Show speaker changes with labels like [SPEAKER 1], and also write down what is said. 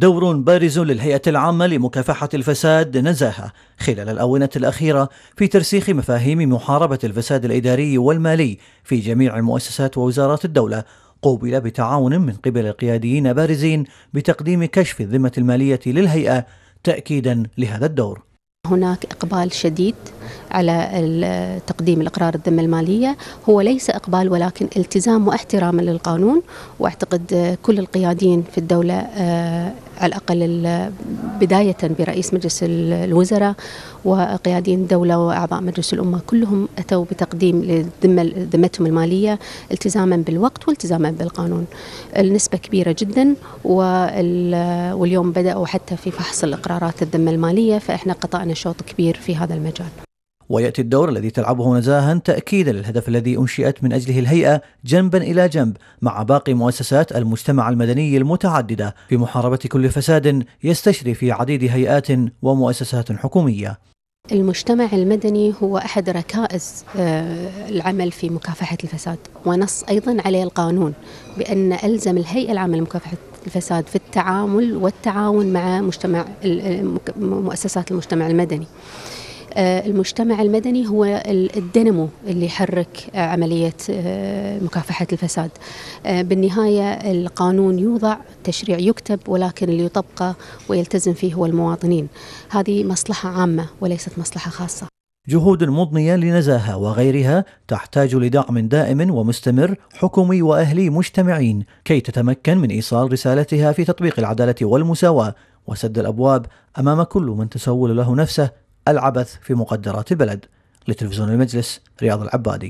[SPEAKER 1] دور بارز للهيئة العامة لمكافحة الفساد نزاهة خلال الآونة الأخيرة في ترسيخ مفاهيم محاربة الفساد الإداري والمالي في جميع المؤسسات ووزارات الدولة قوبل بتعاون من قبل قياديين بارزين بتقديم كشف الذمة المالية للهيئة تأكيدا لهذا الدور هناك
[SPEAKER 2] إقبال شديد على تقديم الإقرار الذمة المالية هو ليس إقبال ولكن التزام واحترام للقانون وأعتقد كل القياديين في الدولة آه، على الأقل بداية برئيس مجلس الوزراء وقيادين الدولة وأعضاء مجلس الأمة كلهم أتوا بتقديم ذمتهم المالية التزاما بالوقت والتزاما بالقانون النسبة كبيرة جدا واليوم بدأوا حتى في فحص الإقرارات الذمة المالية فإحنا قطعنا شوط كبير في هذا المجال
[SPEAKER 1] ويأتي الدور الذي تلعبه نزاها تأكيدا للهدف الذي أنشئت من أجله الهيئة جنبا إلى جنب مع باقي مؤسسات المجتمع المدني المتعددة في محاربة كل فساد يستشري في عديد هيئات ومؤسسات حكومية
[SPEAKER 2] المجتمع المدني هو أحد ركائز آه، العمل في مكافحة الفساد ونص أيضا عليه القانون بأن ألزم الهيئة العامة لمكافحة الفساد في التعامل والتعاون مع مجتمع مؤسسات المجتمع المدني آه، المجتمع المدني هو الدينامو اللي يحرك آه، عملية آه، مكافحة الفساد بالنهاية القانون يوضع التشريع يكتب ولكن اللي يطبقه ويلتزم فيه هو المواطنين هذه مصلحة عامة وليست مصلحة خاصة
[SPEAKER 1] جهود مضنية لنزاهة وغيرها تحتاج لدعم دائم ومستمر حكومي وأهلي مجتمعين كي تتمكن من إيصال رسالتها في تطبيق العدالة والمساواة وسد الأبواب أمام كل من تسول له نفسه العبث في مقدرات البلد لتلفزيون المجلس رياض العبادي